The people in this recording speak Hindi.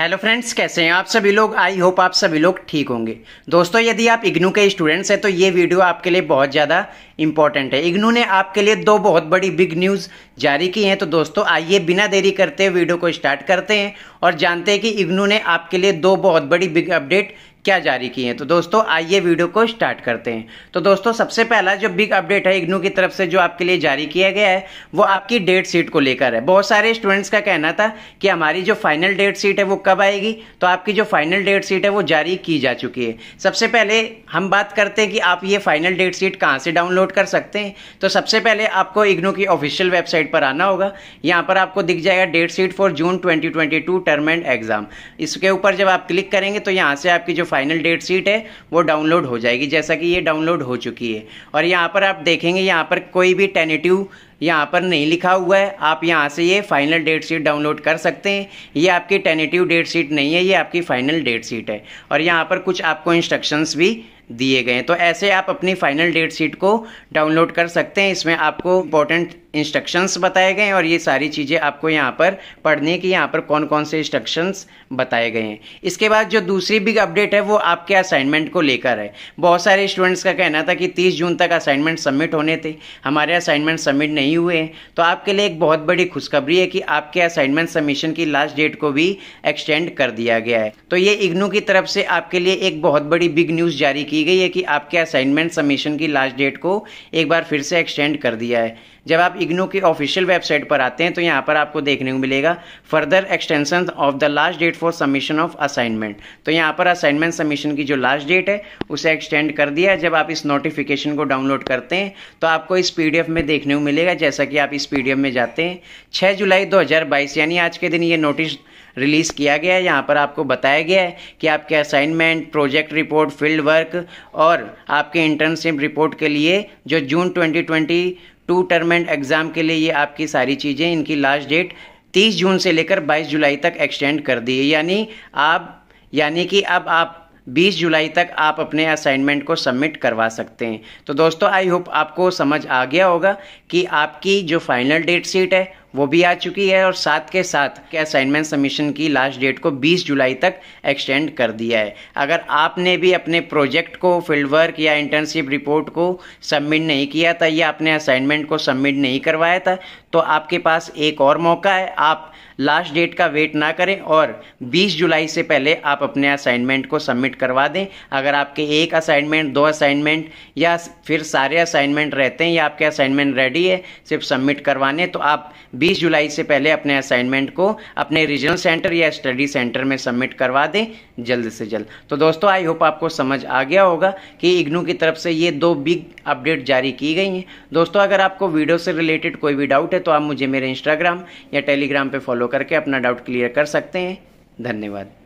हेलो फ्रेंड्स कैसे हैं आप सभी लोग आई होप आप सभी लोग ठीक होंगे दोस्तों यदि आप इग्नू के स्टूडेंट्स हैं तो ये वीडियो आपके लिए बहुत ज़्यादा इंपॉर्टेंट है इग्नू ने आपके लिए दो बहुत बड़ी बिग न्यूज़ जारी की हैं तो दोस्तों आइए बिना देरी करते हुए वीडियो को स्टार्ट करते हैं और जानते हैं कि इग्नू ने आपके लिए दो बहुत बड़ी बिग अपडेट क्या जारी किए हैं तो दोस्तों आइए वीडियो को स्टार्ट करते हैं तो दोस्तों सबसे पहला जो बिग अपडेट है इग्नू की तरफ से जो आपके लिए जारी किया गया है वो आपकी डेट शीट को लेकर है बहुत सारे स्टूडेंट्स का कहना था कि हमारी जो फाइनल डेट शीट है वो कब आएगी तो आपकी जो फाइनल डेट शीट है वो जारी की जा चुकी है सबसे पहले हम बात करते हैं कि आप ये फाइनल डेट शीट कहाँ से डाउनलोड कर सकते हैं तो सबसे पहले आपको इग्नू की ऑफिशियल वेबसाइट पर आना होगा यहाँ पर आपको दिख जाएगा date sheet for June twenty term end exam इसके ऊपर जब आप क्लिक करेंगे तो यहाँ से आपकी जो फाइनल डेट शीट है वो डाउनलोड हो जाएगी जैसा कि ये डाउनलोड हो चुकी है और यहाँ पर आप देखेंगे यहाँ पर कोई भी टेनेटिव यहाँ पर नहीं लिखा हुआ है आप यहाँ से ये फाइनल डेट शीट डाउनलोड कर सकते हैं ये आपकी टेनेटिव डेट शीट नहीं है ये आपकी फाइनल डेट शीट है और यहाँ पर कुछ आपको इंस्ट्रक्शंस भी दिए गए हैं तो ऐसे आप अपनी फाइनल डेट शीट को डाउनलोड कर सकते हैं इसमें आपको इंपॉर्टेंट इंस्ट्रक्शंस बताए गए हैं और ये सारी चीज़ें आपको यहाँ पर पढ़ने की यहाँ पर कौन कौन से इंस्ट्रक्शंस बताए गए हैं इसके बाद जो दूसरी बिग अपडेट है वो आपके असाइनमेंट को लेकर है बहुत सारे स्टूडेंट्स का कहना था कि तीस जून तक असाइनमेंट सबमिट होने थे हमारे असाइनमेंट सबमिट नहीं नहीं हुए हैं तो आपके लिए एक बहुत बड़ी खुशखबरी है कि आपके असाइनमेंट सबमिशन की लास्ट डेट को भी एक्सटेंड कर दिया गया है तो ये इग्नू की तरफ से आपके लिए एक बहुत बड़ी बिग न्यूज़ जारी की गई है कि आपके असाइनमेंट सबमिशन की लास्ट डेट को एक बार फिर से एक्सटेंड कर दिया है जब आप इग्नू की ऑफिशियल वेबसाइट पर आते हैं तो यहाँ पर आपको देखने को मिलेगा further extension of the last date for submission of assignment तो यहाँ पर असाइनमेंट सबमिशन की जो लास्ट डेट है उसे एक्सटेंड कर दिया है जब आप इस नोटिफिकेशन को डाउनलोड करते हैं तो आपको इस पीडीएफ में देखने को मिलेगा जैसा कि आप इस पीडीएफ में जाते हैं 6 जुलाई 2022 यानी आज के दिन ये नोटिस रिलीज़ किया गया है यहाँ पर आपको बताया गया है कि आपके assignment project report field work और आपके इंटर्नशिप रिपोर्ट के लिए जो जून 2022 टर्म एंड एग्ज़ाम के लिए ये आपकी सारी चीज़ें इनकी लास्ट डेट 30 जून से लेकर 22 जुलाई तक एक्सटेंड कर दी है यानी आप यानी कि अब आप 20 जुलाई तक आप अपने असाइनमेंट को सबमिट करवा सकते हैं तो दोस्तों आई होप आपको समझ आ गया होगा कि आपकी जो फाइनल डेट शीट है वो भी आ चुकी है और साथ के साथ के असाइनमेंट सबमिशन की लास्ट डेट को 20 जुलाई तक एक्सटेंड कर दिया है अगर आपने भी अपने प्रोजेक्ट को फील्ड वर्क या इंटर्नशिप रिपोर्ट को सबमिट नहीं किया था या अपने असाइनमेंट को सबमिट नहीं करवाया था तो आपके पास एक और मौका है आप लास्ट डेट का वेट ना करें और 20 जुलाई से पहले आप अपने असाइनमेंट को सबमिट करवा दें अगर आपके एक असाइनमेंट दो असाइनमेंट या फिर सारे असाइनमेंट रहते हैं या आपके असाइनमेंट रेडी है सिर्फ सबमिट करवाने तो आप 20 जुलाई से पहले अपने असाइनमेंट को अपने रीजनल सेंटर या स्टडी सेंटर में सबमिट करवा दें जल्द से जल्द तो दोस्तों आई होप आपको समझ आ गया होगा कि इग्नू की तरफ से ये दो बिग अपडेट जारी की गई हैं दोस्तों अगर आपको वीडियो से रिलेटेड कोई भी डाउट है तो आप मुझे मेरे इंस्टाग्राम या टेलीग्राम पर फॉलो करके अपना डाउट क्लियर कर सकते हैं धन्यवाद